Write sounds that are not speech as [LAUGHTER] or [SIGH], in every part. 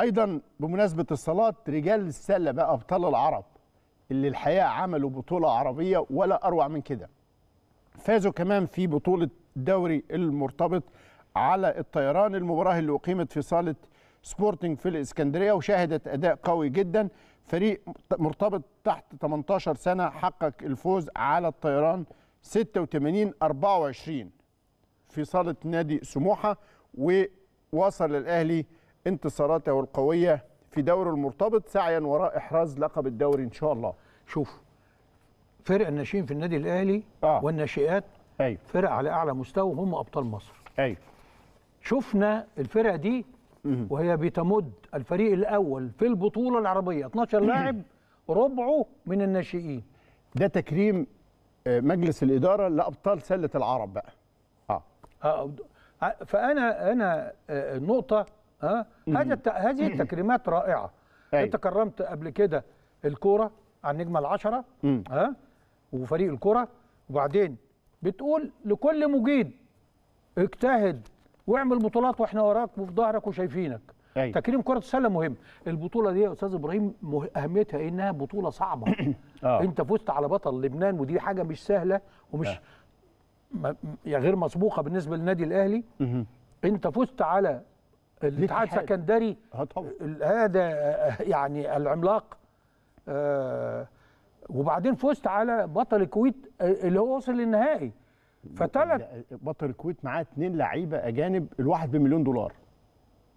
ايضا بمناسبه الصلاه رجال السله بقى ابطال العرب اللي الحقيقه عملوا بطوله عربيه ولا اروع من كده فازوا كمان في بطوله دوري المرتبط على الطيران المباراه اللي اقيمت في صاله سبورتنج في الاسكندريه وشهدت اداء قوي جدا فريق مرتبط تحت 18 سنه حقق الفوز على الطيران 86 24 في صاله نادي سموحه ووصل الاهلي انتصاراته القوية في دوره المرتبط سعيا وراء إحراز لقب الدوري إن شاء الله شوف فرق الناشئين في النادي الأهلي آه. والناشئات أيوه. فرق على أعلى مستوى وهم أبطال مصر أيوه. شفنا الفرق دي وهي بتمد الفريق الأول في البطولة العربية 12 لاعب ربعه من الناشئين ده تكريم آه، مجلس الإدارة لأبطال سلة العرب بقى آه. آه, آه، فأنا أنا آه، النقطة ها هذا هذه التكريمات رائعه أي. انت كرمت قبل كده الكوره على النجمه العشرة ها وفريق الكورة وبعدين بتقول لكل مجيد اجتهد واعمل بطولات واحنا وراك وفي ظهرك وشايفينك أي. تكريم كره السله مهم البطوله دي يا استاذ ابراهيم مه... اهميتها انها بطوله صعبه [COUGHS] آه. انت فزت على بطل لبنان ودي حاجه مش سهله ومش آه. يا يعني غير مسبوقه بالنسبه للنادي الاهلي انت فزت على الاتحاد السكندري آه، هذا آه، يعني العملاق آه، وبعدين فزت على بطل الكويت اللي هو وصل للنهائي فتلت بطل الكويت معاه اثنين لعيبه اجانب الواحد بمليون دولار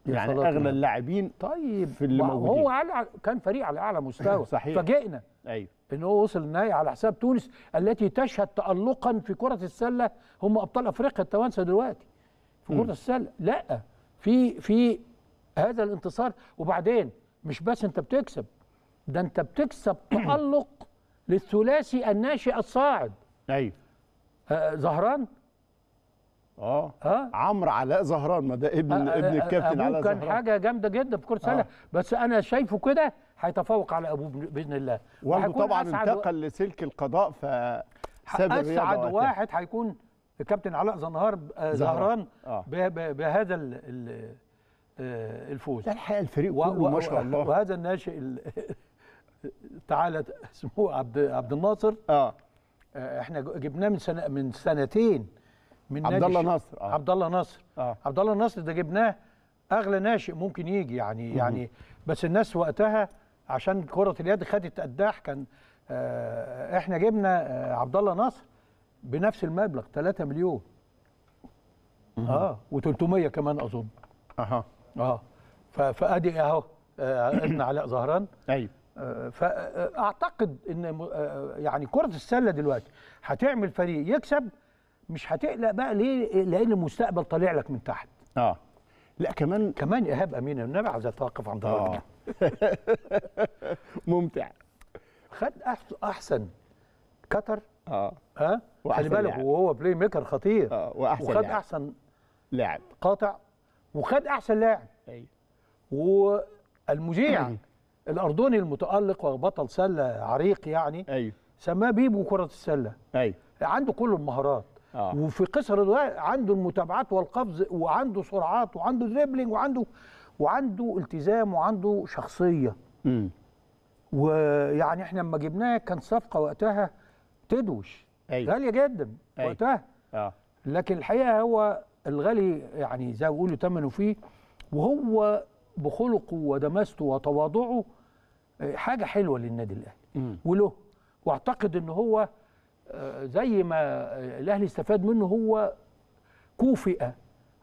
يعني اغلى اللاعبين طيب في اللي موجودين هو على كان فريق على اعلى مستوى [LAUGHS] صحيح فاجئنا ايوه ان هو وصل النهائي على حساب تونس التي تشهد تالقا في كره السله هم ابطال افريقيا التوانسه دلوقتي في كره السله لا في في هذا الانتصار وبعدين مش بس انت بتكسب ده انت بتكسب [COUGHS] تألق للثلاثي الناشئ الصاعد ايوه آه زهران اه اه عمرو علاء زهران ما ده ابن آه, آه، ابن آه، الكابتن علاء زهران كان حاجه جامده جدا في كره سله آه. بس انا شايفه كده هيتفوق على ابوه باذن الله وهيكون طبعا انتقل و... لسلك القضاء ف اسعد واحد هيكون الكابتن علاء آه، زنهار زهران آه. بهذا آه، الفوز ده الحقيقه الفريق كله ما شاء الله وهذا الناشئ [LAUGHS] تعالى اسمه عبد عبد الناصر اه, آه، احنا جبناه من سنه من سنتين من عبد الله ناصر آه. عبد الله ناصر آه. عبد الله ناصر ده جبناه اغلى ناشئ ممكن يجي يعني يعني بس الناس وقتها عشان كره اليد خدت قداح كان احنا جبنا عبد الله ناصر بنفس المبلغ 3 مليون اه و300 كمان اظن اها اه فادي اهو ابن آه، علاء زهران ايوه آه، فاعتقد آه، ان يعني كره السله دلوقتي هتعمل فريق يكسب مش هتقلق بقى ليه لان المستقبل طالع لك من تحت اه لا كمان كمان ايهاب امين النبي عايز اتوقف عند آه. [LAUGHS] ممتع خد احسن كتر اه ها خلي بالك وهو بلاي ميكر خطير اه واحسن وخد لعب. احسن لاعب قاطع وخد احسن لاعب ايوه والمذيع الاردني المتالق وبطل سله عريق يعني ايوه سماه بيبو كره السله ايوه عنده كل المهارات آه. وفي قصر الوقت عنده المتابعات والقفز وعنده سرعات وعنده دريبلينج وعنده وعنده التزام وعنده شخصيه امم ويعني احنا لما جبناه كان صفقه وقتها تدوش أيوة. غاليه جدا أيوة. وقتها آه. لكن الحقيقه هو الغالي يعني زي ما بيقولوا ثمنه فيه وهو بخلقه ودمسته وتواضعه آه، حاجه حلوه للنادي الاهلي وله واعتقد ان هو آه، زي ما الاهلي استفاد منه هو كوفئ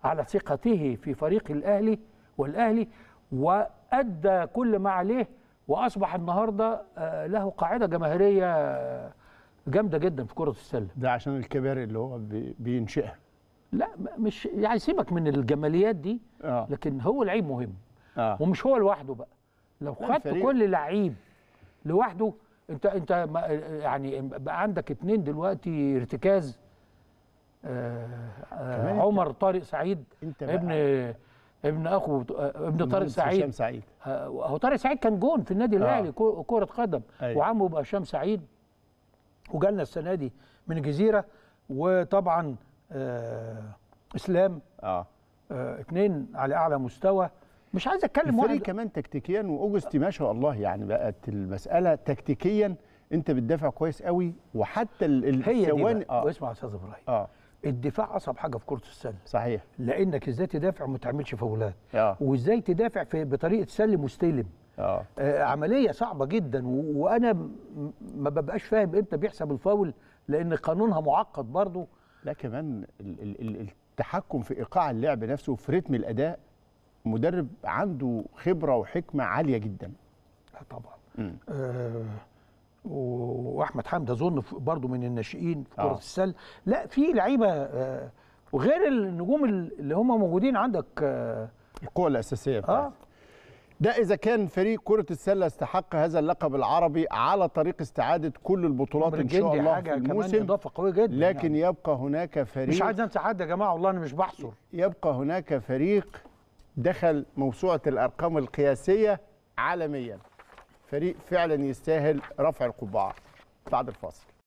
على ثقته في فريق الاهلي والاهلي وادى كل ما عليه واصبح النهارده آه، له قاعده جماهيريه جامده جدا في كره السله ده عشان الكباري اللي هو بينشئها لا مش يعني سيبك من الجماليات دي آه. لكن هو لعيب مهم آه. ومش هو لوحده بقى لو خدت كل لعيب لوحده انت انت يعني بقى عندك اتنين دلوقتي ارتكاز آه آه عمر طارق سعيد انت ابن ابن اخو ابن طارق سعيد هشام سعيد آه، هو طارق سعيد كان جون في النادي الاهلي آه. كره قدم أيوه. وعمه بقى هشام سعيد وجالنا السنه دي من الجزيره وطبعا آه اسلام اه, آه اثنين على اعلى مستوى مش عايز اتكلم واحد كمان تكتيكيا واوجستي ما شاء الله يعني بقت المساله تكتيكيا انت بتدافع كويس قوي وحتى الثواني اه واسمع يا استاذ ابراهيم اه الدفاع اصعب حاجه في كره السله صحيح لانك ازاي تدافع وما تعملش فاولات آه. وازاي تدافع في بطريقه سلم واستلم آه. آه. عمليه صعبه جدا وانا ما ببقاش فاهم امتى بيحسب الفاول لان قانونها معقد برضه لا كمان التحكم في ايقاع اللعب نفسه في رتم الاداء مدرب عنده خبره وحكمه عاليه جدا طبعا آه واحمد حمد اظن برضه من الناشئين في كره آه. السله لا في لعيبه آه وغير النجوم اللي هم موجودين عندك آه القوة الأساسية بتاعتك آه ده إذا كان فريق كرة السلة استحق هذا اللقب العربي على طريق استعادة كل البطولات إن شاء الله حاجة في الموسم كمان إضافة قوية جدا يعني. لكن يعني. يبقى هناك فريق مش عايز أنسى حد يا جماعة والله أنا مش بحصر يبقى هناك فريق دخل موسوعة الأرقام القياسية عالميا فريق فعلا يستاهل رفع القبعة بعد الفاصل